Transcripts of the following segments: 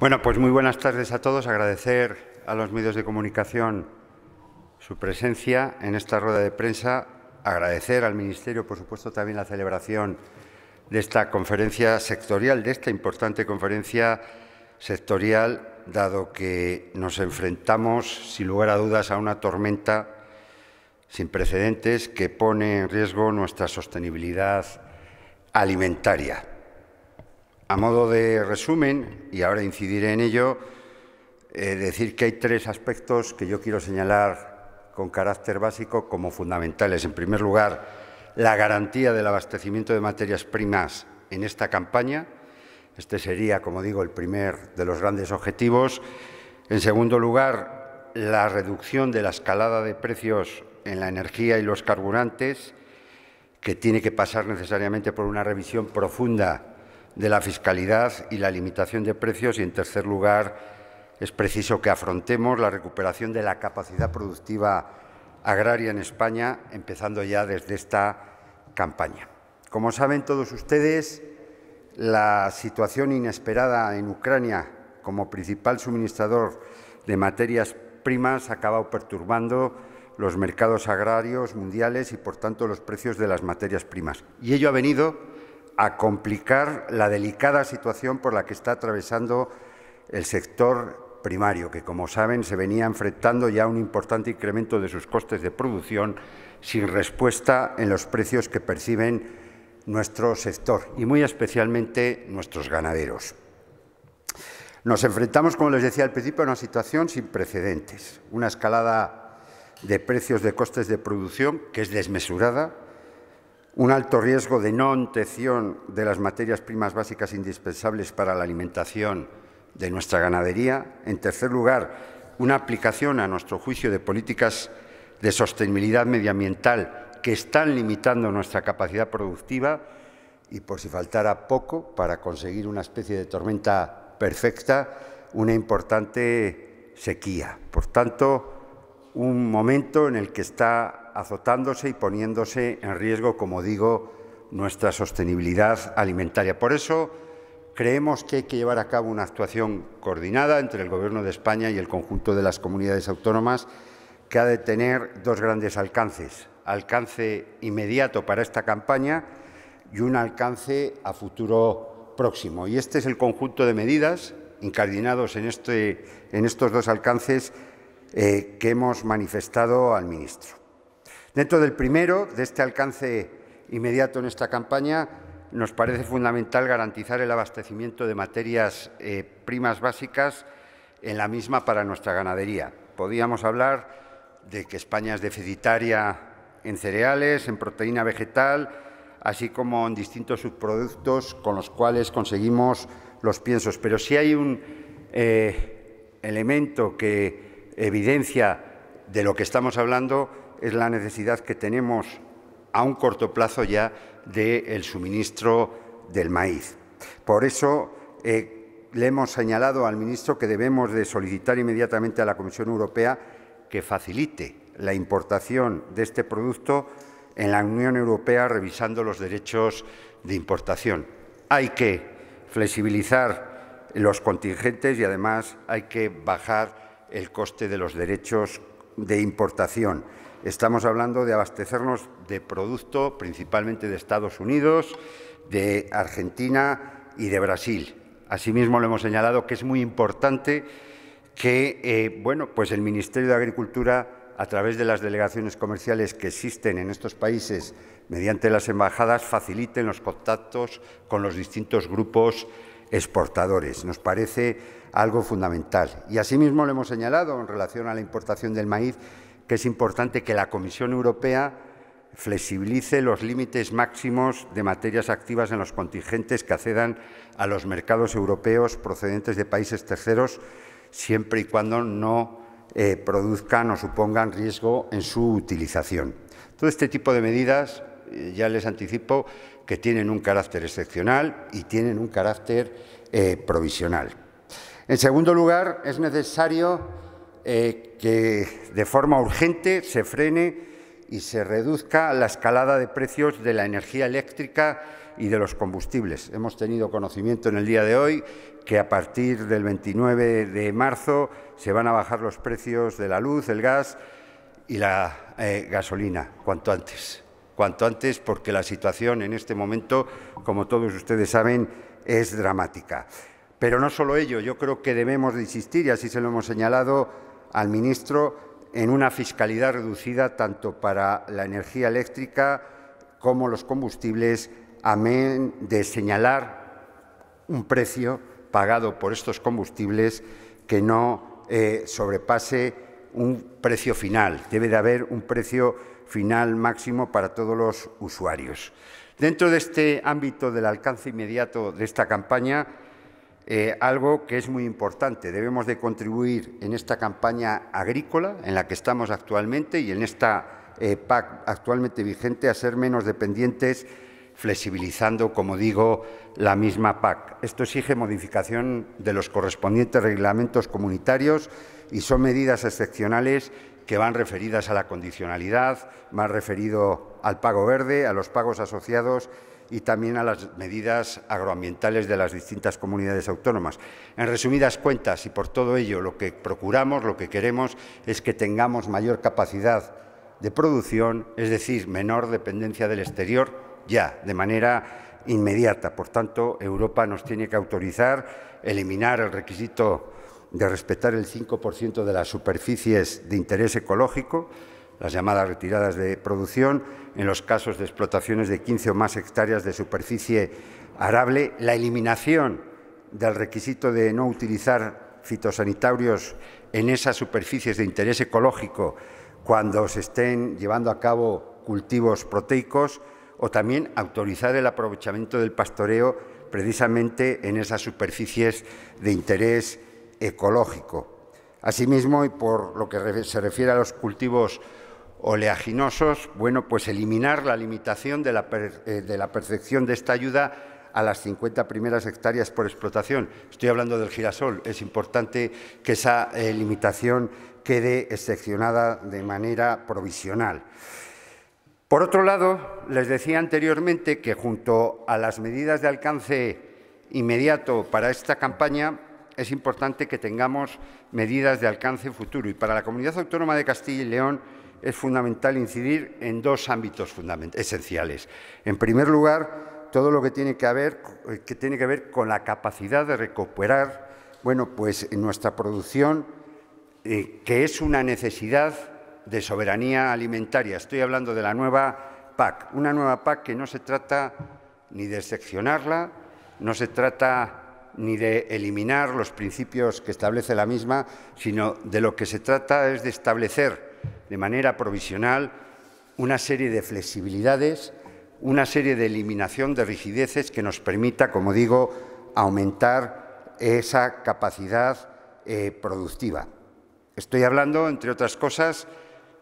Bueno, pues muy buenas tardes a todos. Agradecer a los medios de comunicación su presencia en esta rueda de prensa. Agradecer al Ministerio, por supuesto, también la celebración de esta conferencia sectorial, de esta importante conferencia sectorial, dado que nos enfrentamos, sin lugar a dudas, a una tormenta sin precedentes que pone en riesgo nuestra sostenibilidad alimentaria. A modo de resumen, y ahora incidiré en ello, eh, decir que hay tres aspectos que yo quiero señalar con carácter básico como fundamentales. En primer lugar, la garantía del abastecimiento de materias primas en esta campaña. Este sería, como digo, el primer de los grandes objetivos. En segundo lugar, la reducción de la escalada de precios en la energía y los carburantes, que tiene que pasar necesariamente por una revisión profunda de la fiscalidad y la limitación de precios y, en tercer lugar, es preciso que afrontemos la recuperación de la capacidad productiva agraria en España, empezando ya desde esta campaña. Como saben todos ustedes, la situación inesperada en Ucrania como principal suministrador de materias primas ha acabado perturbando los mercados agrarios mundiales y, por tanto, los precios de las materias primas. Y ello ha venido a complicar la delicada situación por la que está atravesando el sector primario, que como saben se venía enfrentando ya un importante incremento de sus costes de producción sin respuesta en los precios que perciben nuestro sector y muy especialmente nuestros ganaderos. Nos enfrentamos, como les decía al principio, a una situación sin precedentes, una escalada de precios de costes de producción que es desmesurada, un alto riesgo de no obtención de las materias primas básicas indispensables para la alimentación de nuestra ganadería. En tercer lugar, una aplicación, a nuestro juicio, de políticas de sostenibilidad medioambiental que están limitando nuestra capacidad productiva y, por si faltara poco, para conseguir una especie de tormenta perfecta, una importante sequía. Por tanto, un momento en el que está azotándose y poniéndose en riesgo, como digo, nuestra sostenibilidad alimentaria. Por eso creemos que hay que llevar a cabo una actuación coordinada entre el Gobierno de España y el conjunto de las comunidades autónomas que ha de tener dos grandes alcances. Alcance inmediato para esta campaña y un alcance a futuro próximo. Y este es el conjunto de medidas incardinados en, este, en estos dos alcances eh, que hemos manifestado al ministro. Dentro del primero, de este alcance inmediato en esta campaña, nos parece fundamental garantizar el abastecimiento de materias eh, primas básicas en la misma para nuestra ganadería. Podríamos hablar de que España es deficitaria en cereales, en proteína vegetal, así como en distintos subproductos con los cuales conseguimos los piensos. Pero si hay un eh, elemento que evidencia de lo que estamos hablando es la necesidad que tenemos a un corto plazo ya del suministro del maíz. Por eso eh, le hemos señalado al ministro que debemos de solicitar inmediatamente a la Comisión Europea que facilite la importación de este producto en la Unión Europea revisando los derechos de importación. Hay que flexibilizar los contingentes y además hay que bajar el coste de los derechos de importación. Estamos hablando de abastecernos de producto principalmente de Estados Unidos, de Argentina y de Brasil. Asimismo, le hemos señalado que es muy importante que eh, bueno, pues el Ministerio de Agricultura, a través de las delegaciones comerciales que existen en estos países, mediante las embajadas, faciliten los contactos con los distintos grupos exportadores. Nos parece algo fundamental. Y asimismo lo hemos señalado en relación a la importación del maíz, que es importante que la Comisión Europea flexibilice los límites máximos de materias activas en los contingentes que accedan a los mercados europeos procedentes de países terceros, siempre y cuando no eh, produzcan o supongan riesgo en su utilización. Todo este tipo de medidas ya les anticipo que tienen un carácter excepcional y tienen un carácter eh, provisional. En segundo lugar, es necesario eh, que de forma urgente se frene y se reduzca la escalada de precios de la energía eléctrica y de los combustibles. Hemos tenido conocimiento en el día de hoy que a partir del 29 de marzo se van a bajar los precios de la luz, el gas y la eh, gasolina, cuanto antes cuanto antes porque la situación en este momento, como todos ustedes saben, es dramática. Pero no solo ello, yo creo que debemos de insistir, y así se lo hemos señalado al ministro, en una fiscalidad reducida tanto para la energía eléctrica como los combustibles, a amén de señalar un precio pagado por estos combustibles que no eh, sobrepase un precio final. Debe de haber un precio final máximo para todos los usuarios. Dentro de este ámbito del alcance inmediato de esta campaña, eh, algo que es muy importante. Debemos de contribuir en esta campaña agrícola en la que estamos actualmente y en esta eh, PAC actualmente vigente a ser menos dependientes, flexibilizando, como digo, la misma PAC. Esto exige modificación de los correspondientes reglamentos comunitarios y son medidas excepcionales que van referidas a la condicionalidad, más referido al pago verde, a los pagos asociados y también a las medidas agroambientales de las distintas comunidades autónomas. En resumidas cuentas, y por todo ello, lo que procuramos, lo que queremos, es que tengamos mayor capacidad de producción, es decir, menor dependencia del exterior, ya, de manera inmediata. Por tanto, Europa nos tiene que autorizar eliminar el requisito de respetar el 5% de las superficies de interés ecológico, las llamadas retiradas de producción, en los casos de explotaciones de 15 o más hectáreas de superficie arable, la eliminación del requisito de no utilizar fitosanitarios en esas superficies de interés ecológico cuando se estén llevando a cabo cultivos proteicos o también autorizar el aprovechamiento del pastoreo precisamente en esas superficies de interés ecológico. Asimismo, y por lo que se refiere a los cultivos oleaginosos, bueno, pues eliminar la limitación de la, eh, de percepción de esta ayuda a las 50 primeras hectáreas por explotación. Estoy hablando del girasol. Es importante que esa eh, limitación quede excepcionada de manera provisional. Por otro lado, les decía anteriormente que junto a las medidas de alcance inmediato para esta campaña, es importante que tengamos medidas de alcance futuro y para la Comunidad Autónoma de Castilla y León es fundamental incidir en dos ámbitos esenciales. En primer lugar, todo lo que tiene que, ver con la capacidad de recuperar bueno, pues, nuestra producción, eh, que es una necesidad de soberanía alimentaria. Estoy hablando de la nueva PAC, una nueva PAC que no se trata ni de seccionarla, no se trata ni de eliminar los principios que establece la misma, sino de lo que se trata es de establecer de manera provisional una serie de flexibilidades, una serie de eliminación de rigideces que nos permita, como digo, aumentar esa capacidad eh, productiva. Estoy hablando, entre otras cosas,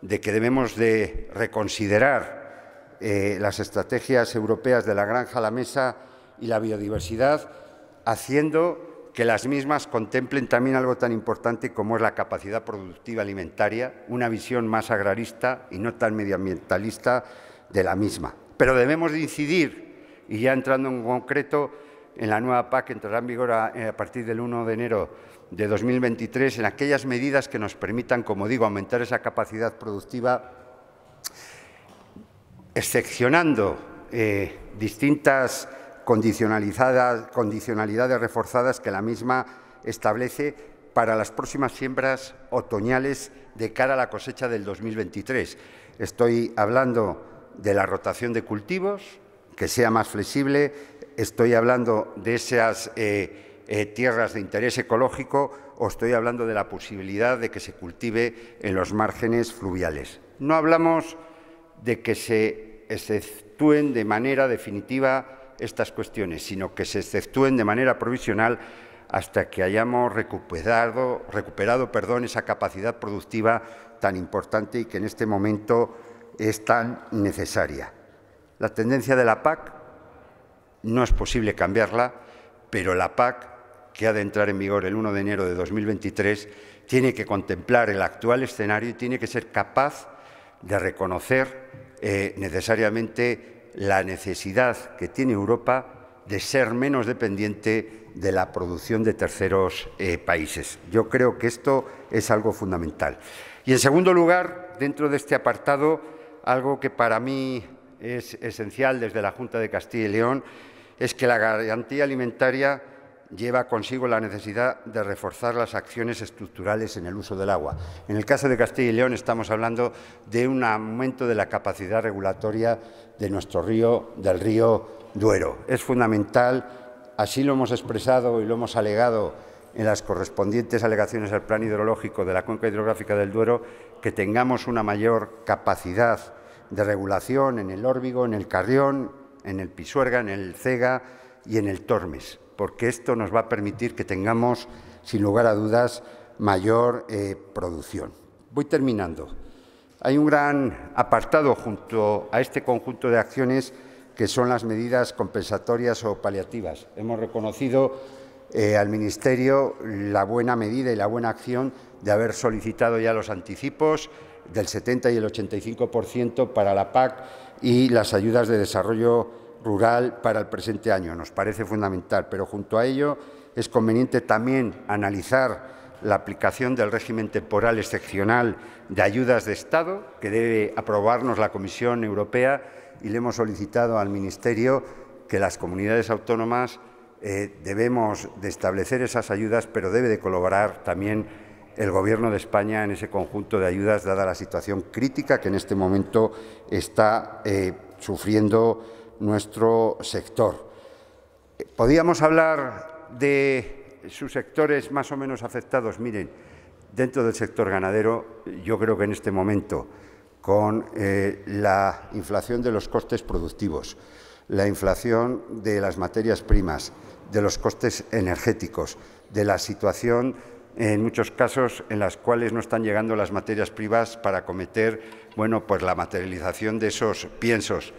de que debemos de reconsiderar eh, las estrategias europeas de la granja a la mesa y la biodiversidad haciendo que las mismas contemplen también algo tan importante como es la capacidad productiva alimentaria, una visión más agrarista y no tan medioambientalista de la misma. Pero debemos de incidir, y ya entrando en concreto, en la nueva PAC que entrará en vigor a, eh, partir del 1 de enero de 2023, en aquellas medidas que nos permitan, como digo, aumentar esa capacidad productiva, excepcionando eh, distintas condicionalidades, condicionalidades reforzadas que la misma establece para las próximas siembras otoñales de cara a la cosecha del 2023. Estoy hablando de la rotación de cultivos, que sea más flexible, estoy hablando de esas eh, eh, tierras de interés ecológico o estoy hablando de la posibilidad de que se cultive en los márgenes fluviales. No hablamos de que se exceptúen de manera definitiva estas cuestiones, sino que se exceptúen de manera provisional hasta que hayamos recuperado, recuperado perdón, esa capacidad productiva tan importante y que en este momento es tan necesaria. La tendencia de la PAC no es posible cambiarla, pero la PAC, que ha de entrar en vigor el 1 de enero de 2023, tiene que contemplar el actual escenario y tiene que ser capaz de reconocer eh, necesariamente la necesidad que tiene Europa de ser menos dependiente de la producción de terceros eh, países. Yo creo que esto es algo fundamental. Y en segundo lugar, dentro de este apartado, algo que para mí es esencial desde la Junta de Castilla y León, es que la garantía alimentaria lleva consigo la necesidad de reforzar las acciones estructurales en el uso del agua. En el caso de Castilla y León estamos hablando de un aumento de la capacidad regulatoria de nuestro río, del río Duero. Es fundamental, así lo hemos expresado y lo hemos alegado en las correspondientes alegaciones al plan hidrológico de la cuenca hidrográfica del Duero, que tengamos una mayor capacidad de regulación en el Órbigo, en el Carrión, en el Pisuerga, en el Cega, y en el Tormes, porque esto nos va a permitir que tengamos, sin lugar a dudas, mayor eh, producción. Voy terminando. Hay un gran apartado junto a este conjunto de acciones que son las medidas compensatorias o paliativas. Hemos reconocido eh, al Ministerio la buena medida y la buena acción de haber solicitado ya los anticipos del 70 y el 85% para la PAC y las ayudas de desarrollo rural para el presente año. Nos parece fundamental, pero junto a ello es conveniente también analizar la aplicación del régimen temporal excepcional de ayudas de Estado, que debe aprobarnos la Comisión Europea, y le hemos solicitado al Ministerio que las comunidades autónomas eh, debemos de establecer esas ayudas, pero debe de colaborar también el Gobierno de España en ese conjunto de ayudas, dada la situación crítica que en este momento está eh, sufriendo nuestro sector. Podíamos hablar de sus sectores más o menos afectados. Miren, dentro del sector ganadero, yo creo que en este momento, con eh, la inflación de los costes productivos, la inflación de las materias primas, de los costes energéticos, de la situación en muchos casos en las cuales no están llegando las materias primas para cometer bueno, pues la materialización de esos piensos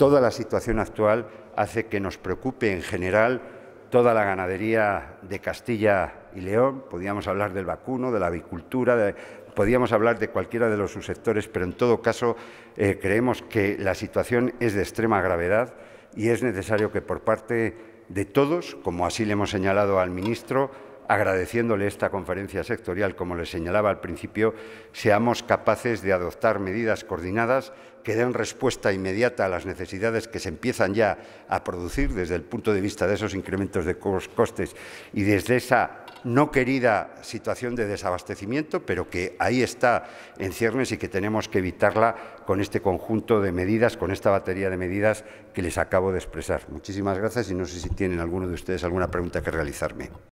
Toda la situación actual hace que nos preocupe en general toda la ganadería de Castilla y León. Podríamos hablar del vacuno, de la avicultura, podíamos podríamos hablar de cualquiera de los subsectores, pero en todo caso eh, creemos que la situación es de extrema gravedad y es necesario que por parte de todos, como así le hemos señalado al ministro, agradeciéndole esta conferencia sectorial, como les señalaba al principio, seamos capaces de adoptar medidas coordinadas que den respuesta inmediata a las necesidades que se empiezan ya a producir desde el punto de vista de esos incrementos de costes y desde esa no querida situación de desabastecimiento, pero que ahí está en ciernes y que tenemos que evitarla con este conjunto de medidas, con esta batería de medidas que les acabo de expresar. Muchísimas gracias y no sé si tienen alguno de ustedes alguna pregunta que realizarme.